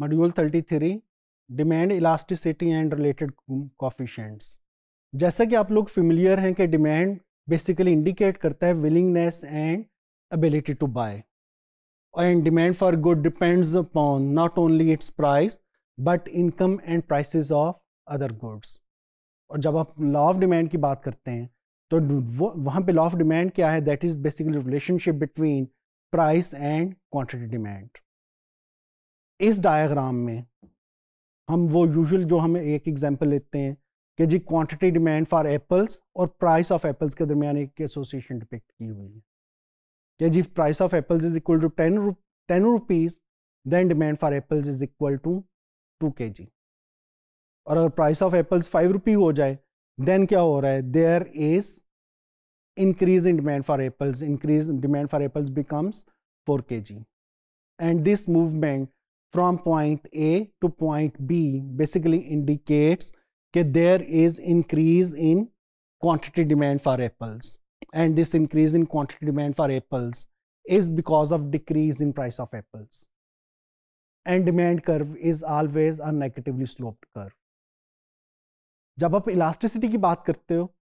Module 33 demand elasticity and related coefficients जैसा कि आप लोग फेमिलियर हैं कि डिमांड बेसिकली इंडिकेट करता है willingness and ability to buy and demand for good depends upon not only its price but income and prices of other goods और जब आप लॉ ऑफ डिमांड की बात करते हैं तो वो वहाँ पे लॉ ऑफ डिमांड क्या है that is basically relationship between price and quantity demand इस डायग्राम में हम वो यूजुअल जो हम एक एग्जांपल लेते हैं कि जी क्वांटिटी डिमांड फॉर एप्पल्स और प्राइस ऑफ एप्पल्स के दरमियान एक एसोसिएशन डिपेक्ट की हुई है कि जी price of apples is equal to ten ten rupees then demand for apples is equal to two K G और अगर price of apples five rupee हो जाए देन क्या हो रहा है there is increase in demand for apples increase demand for apples becomes four के जी and this movement from point A to point B basically indicates that there is increase in quantity demand for apples and this increase in quantity demand for apples is because of decrease in price of apples and demand curve is always a negatively sloped curve जब आप elasticity की बात करते हो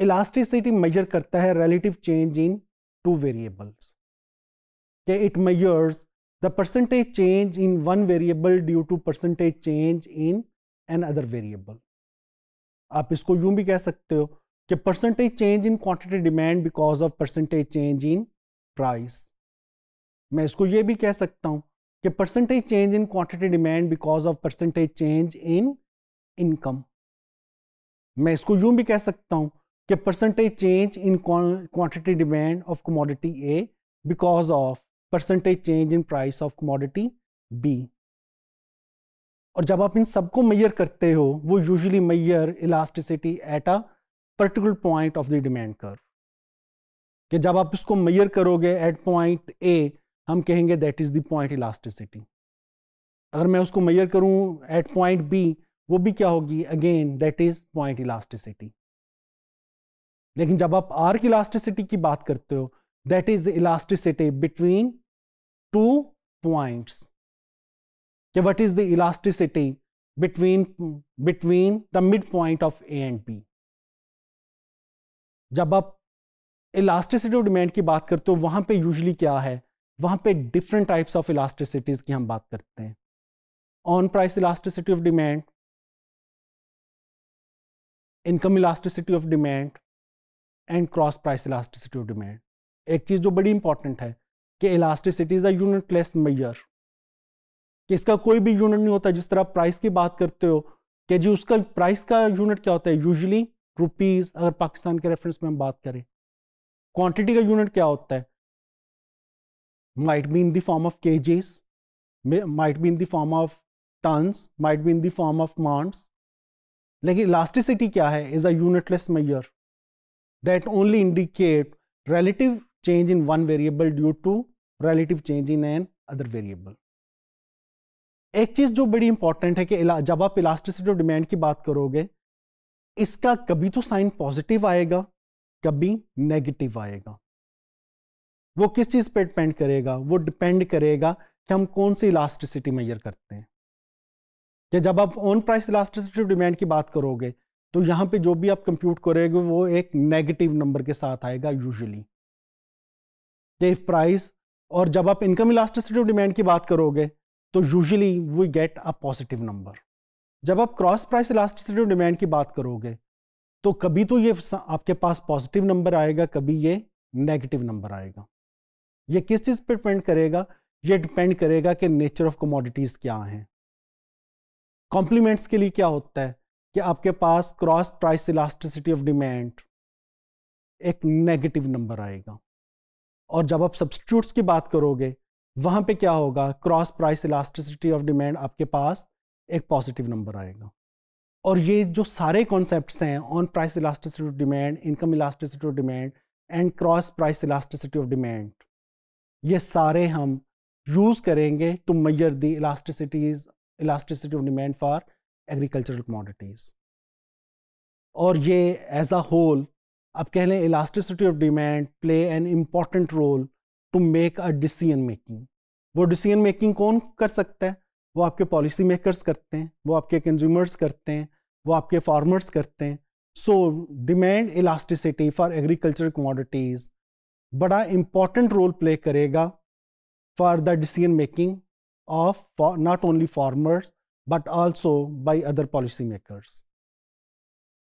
elasticity measure करता है relative change in two variables के it measures the percentage change in one variable due to percentage change in another variable आप इसको यूं भी कह सकते हो कि percentage change in quantity demand because of percentage change in price मैं इसको ये भी कह सकता हूं कि percentage change in quantity demand because of percentage change in income मैं इसको यूं भी कह सकता हूं कि percentage change in quantity demand of commodity A because of percentage change in price of commodity B और जब आप इन सबको मैयर करते हो वो usually मैयर elasticity at a particular point of the demand कर कि जब आप इसको मैयर करोगे एट पॉइंट ए हम कहेंगे that is the point elasticity अगर मैं उसको मैयर करूं एट पॉइंट बी वो भी क्या होगी again that is point elasticity लेकिन जब आप आर की इलास्टिसिटी की बात करते हो that is elasticity between two points okay, what is the elasticity between between the midpoint of a and b जब आप इलास्टिसिटी ऑफ डिमांड की बात करते हो वहां पे यूजली क्या है वहां पे डिफरेंट टाइप्स ऑफ इलास्टिसिटीज की हम बात करते हैं on price elasticity of demand income elasticity of demand and cross price elasticity of demand एक चीज़ जो बड़ी इंपॉर्टेंट है कि elasticity is a unitless measure इसका कोई भी यूनिट नहीं होता जिस तरह प्राइस की बात करते हो कि जी उसका प्राइस का यूनिट क्या होता है यूजली रुपीज़ अगर पाकिस्तान के रेफरेंस में हम बात करें क्वांटिटी का यूनिट क्या होता है might be in the form of kgs, might be in the form of tons, might be in the form of months. लेकिन इलास्टिसिटी क्या है is a unitless measure that only indicate relative change in one variable due to relative change in an other variable. एक चीज जो बड़ी important है कि जब आप इलास्टिसिटी ऑफ डिमांड की बात करोगे इसका कभी तो साइन पॉजिटिव आएगा कभी नेगेटिव आएगा वो किस चीज पे डिपेंड करेगा वो डिपेंड करेगा कि हम कौन सी इलास्टिसिटी मेजर करते हैं या जब आप on price elasticity of demand की बात करोगे तो यहां पे जो भी आप कंप्यूट करोगे वो एक नेगेटिव नंबर के साथ आएगा यूजली देव प्राइस और जब आप इनकम इलास्टिसिटी ऑफ डिमांड की बात करोगे तो usually we get a positive number जब आप cross price elasticity of demand की बात करोगे तो कभी तो ये आपके पास पॉजिटिव नंबर आएगा कभी ये नेगेटिव नंबर आएगा ये किस चीज़ पर डिपेंड करेगा ये डिपेंड करेगा कि नेचर ऑफ कमोडिटीज़ क्या हैं कॉम्प्लीमेंट्स के लिए क्या होता है कि आपके पास cross price elasticity of demand एक नेगेटिव नंबर आएगा और जब आप सब्सिट्यूट की बात करोगे वहां पे क्या होगा cross price elasticity of demand आपके पास एक पॉजिटिव नंबर आएगा और ये जो सारे कॉन्सेप्ट हैं on price elasticity of demand income elasticity of demand and cross price elasticity of demand ये सारे हम यूज़ करेंगे to measure the elasticities elasticity of demand for agricultural commodities और ये एज अ होल आप कह लें elasticity of demand play an important role to make a decision making वो डिसीजन मेकिंग कौन कर सकता है वो आपके पॉलिसी मेकर्स करते हैं वो आपके कंज्यूमर्स करते हैं वो आपके फार्मर्स करते हैं so demand elasticity for agriculture commodities बड़ा इम्पॉर्टेंट रोल प्ले करेगा for the decision making of not only farmers but also by other policy makers